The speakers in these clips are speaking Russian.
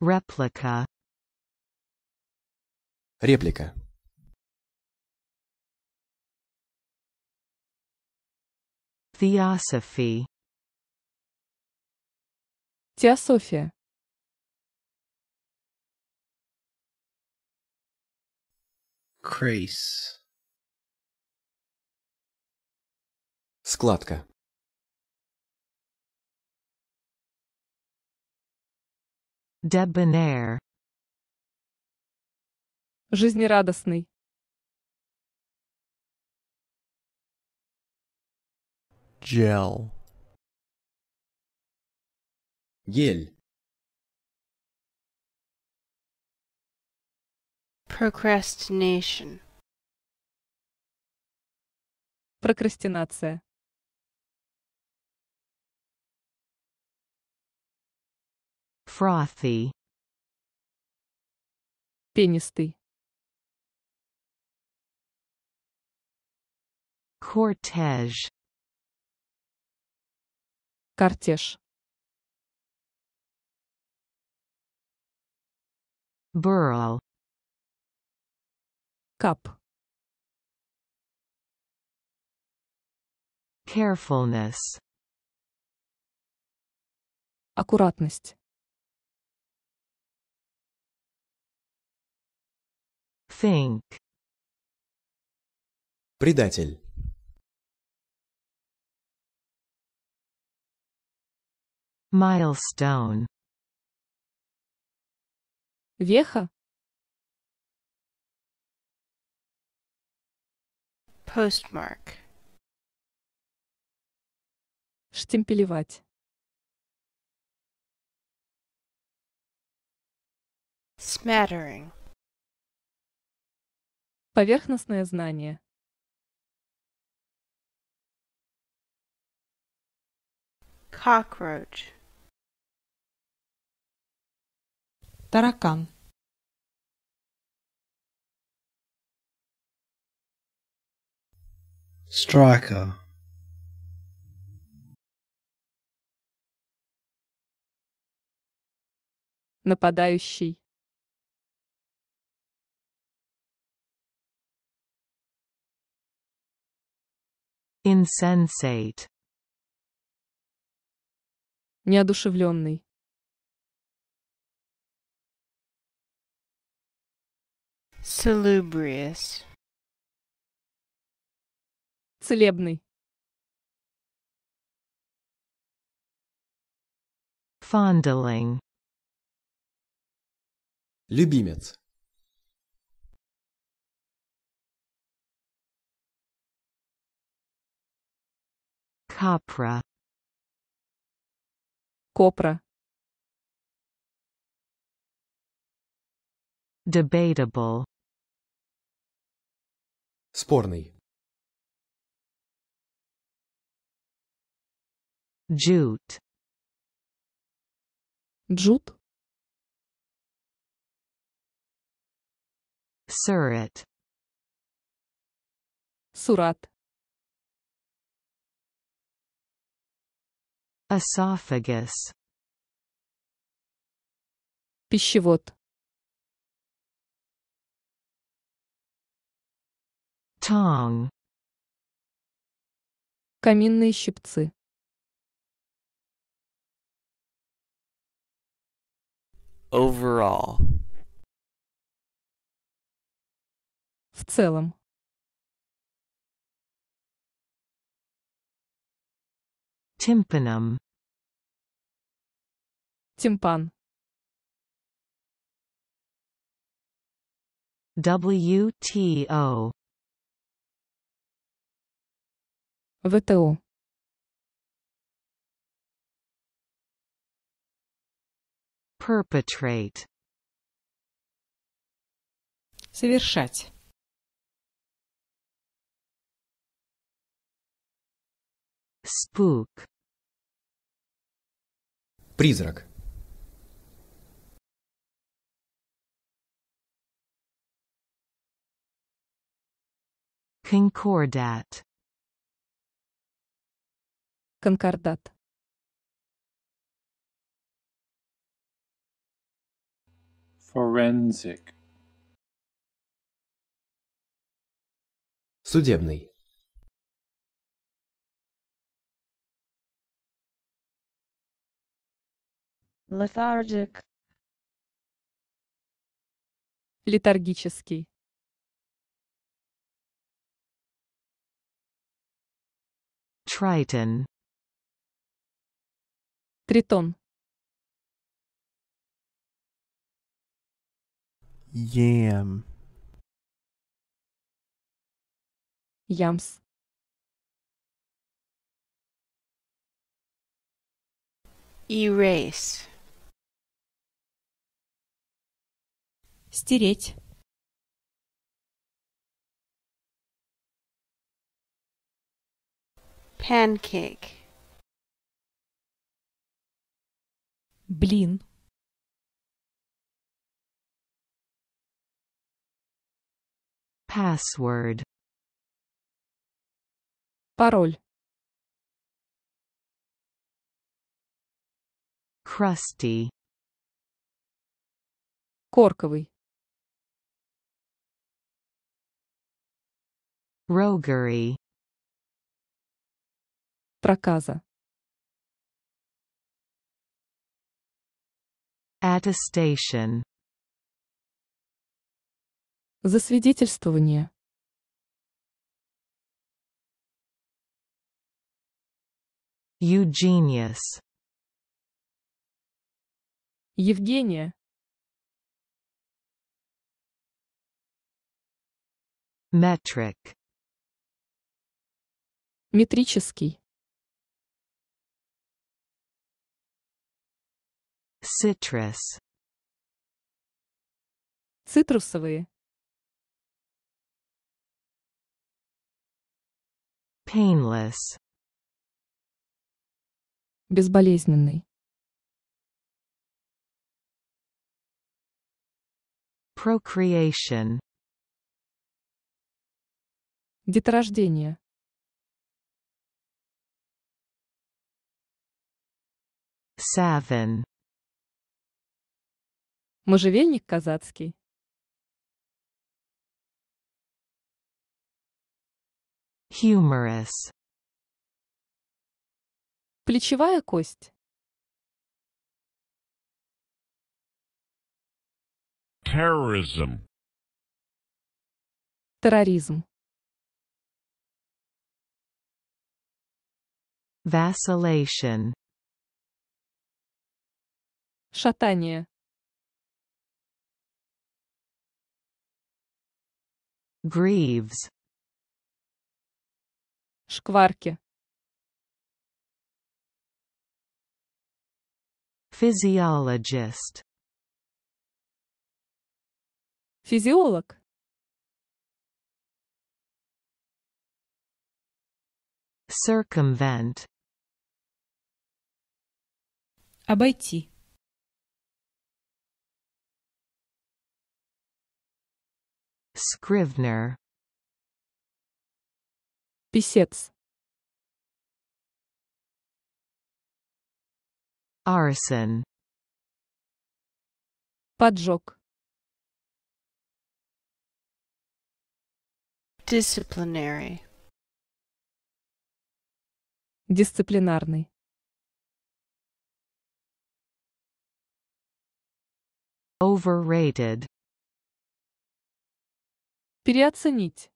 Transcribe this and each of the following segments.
реплика, Реплика. Theosophy. Теософия. Crease. Складка. Debonair. Жизнерадостный. Gel. Гель. Procrastination. Прокрастинация. frothy пенистый cortege кортеж burrow cup carefulness аккуратность Think. Предатель. Milestone. Веха. Postmark. Штемпелевать. Smattering поверхностное знание cockroach таракан striker нападающий insensate неодушевленный salubrious целебный fondling любимец Copra. Copra. Debatable. Спорный. Jute. Jute. Surat. Surat. Esophagus. Пищевод. Tongue. Каминные щипцы. Overall. В целом. Tympanum. Tympan. WTO. WTO. Perpetrate. Совершать. Spook. Призрак. Concordat. Конкордат. Forensic. Судебный. Lethargic. Летаргический. Triton. Тритон. Yam. Ямс. Erase. стереть pancake блин password пароль crusty корковый Roguery. Проказа. Attestation. Засвидетельствование. Eugenius. Евгения. метрик Метрический. Citrus. Цитрусовые. Painless. Безболезненный. Procreation. Деторождение. Seven. Можжевельник казацкий. Humorous. Плечевая кость. Terrorism. Терроризм. Vacillation шатание grieves шкварки physiologist физиолог circumvent обойти Scrivener Писец Arson Поджог Disciplinary Дисциплинарный Overrated Переоценить.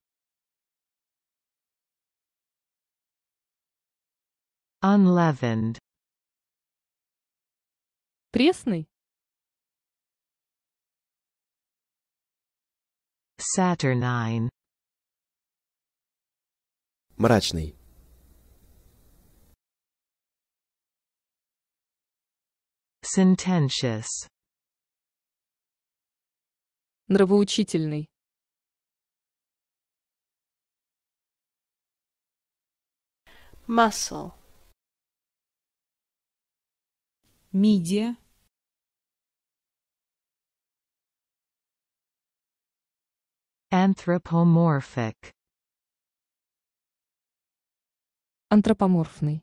Unleavened. Пресный. Saturnine. Мрачный. Sententious. Нравоучительный. Muscle. Мидия. Anthropomorphic. Антропоморфный.